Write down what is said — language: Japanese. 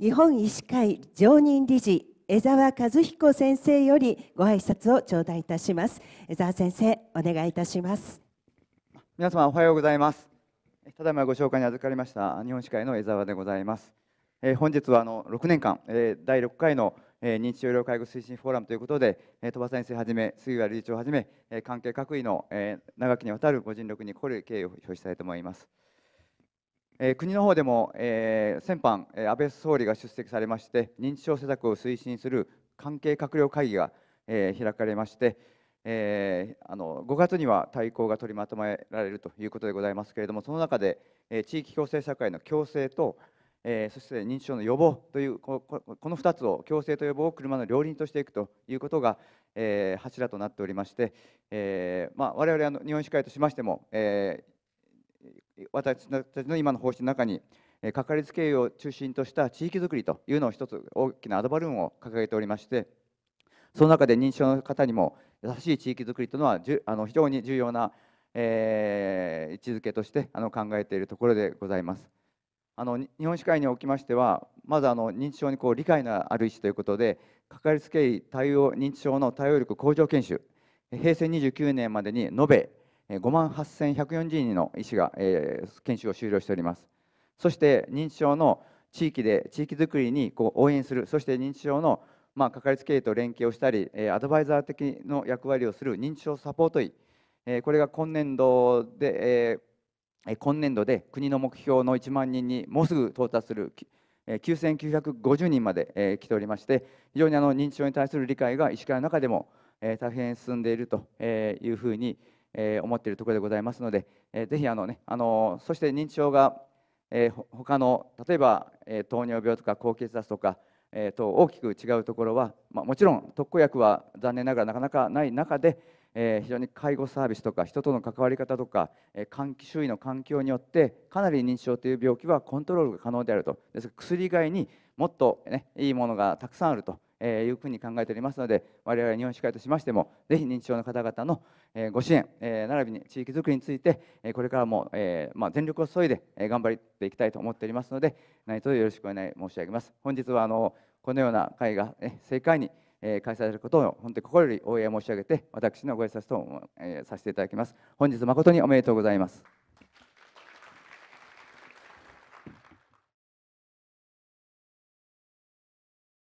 日本医師会常任理事江澤和彦先生よりご挨拶を頂戴いたします江澤先生お願いいたします皆様おはようございますただいまご紹介に預かりました日本医師会の江澤でございますえ本日はあの6年間、え第6回の、認知症医療介護推進フォーラムということで、え鳥羽先生はじめ杉浦理事長をはじめ、関係各位の、長きにわたるご尽力に心よ敬意を表したいと思います。国の方でも、え先般、安倍総理が出席されまして認知症施策を推進する関係閣僚会議が、え開かれまして、えあの5月には大綱が取りまとめられるということでございますけれどもその中で、え地域共生社会の共生と、えそして認知症の予防というこの2つを共生と予防を車の両輪としていくということが、え柱となっておりまして、えまあ、我々の日本医師会としましても、え私たちの今の方針の中にかかりつけ医を中心とした地域づくりというのを一つ大きなアドバルーンを掲げておりましてその中で認知症の方にも優しい地域づくりというのはあの非常に重要な、えー、位置づけとしてあの考えているところでございます。あの日本歯科医におきましてはまずあの認知症にこう理解のある医師ということでかかりつけ医対応認知症の対応力向上研修平成29年までに延べ5万8140人の医師が、え研修を終了しておりますそして認知症の地域で地域づくりにこう応援するそして認知症の、まあ、かかりつけ医と連携をしたり、えアドバイザー的の役割をする認知症サポート医、えこれが今年度で、え今年度で国の目標の1万人にもうすぐ到達する9950人まで、え来ておりまして非常にあの認知症に対する理解が医師会の中でも、え大変進んでいるというふうに、ます。え思っているところでございますので、えー、ぜひあの、ね、あのそして認知症が、えー、他の例えば、え糖尿病とか高血圧とか、えー、と大きく違うところは、まあ、もちろん特効薬は残念ながらなかなかない中で、え非常に介護サービスとか人との関わり方とか、えー、周囲の環境によってかなり認知症という病気はコントロールが可能であるとです薬以外にもっと、ね、いいものがたくさんあるとえー、いうふうに考えておりますので我々日本医師会としましてもぜひ認知症の方々の、えー、ご支援、えー、並びに地域づくりについて、えー、これからも、えーまあ、全力を注いで、えー、頑張っていきたいと思っておりますので何卒よろしくお願い申し上げます本日はあのこのような会が、ね、正解に開催されることを本当に心より応援申し上げて私のご挨拶と、えさせていただきます本日誠におめでとうございます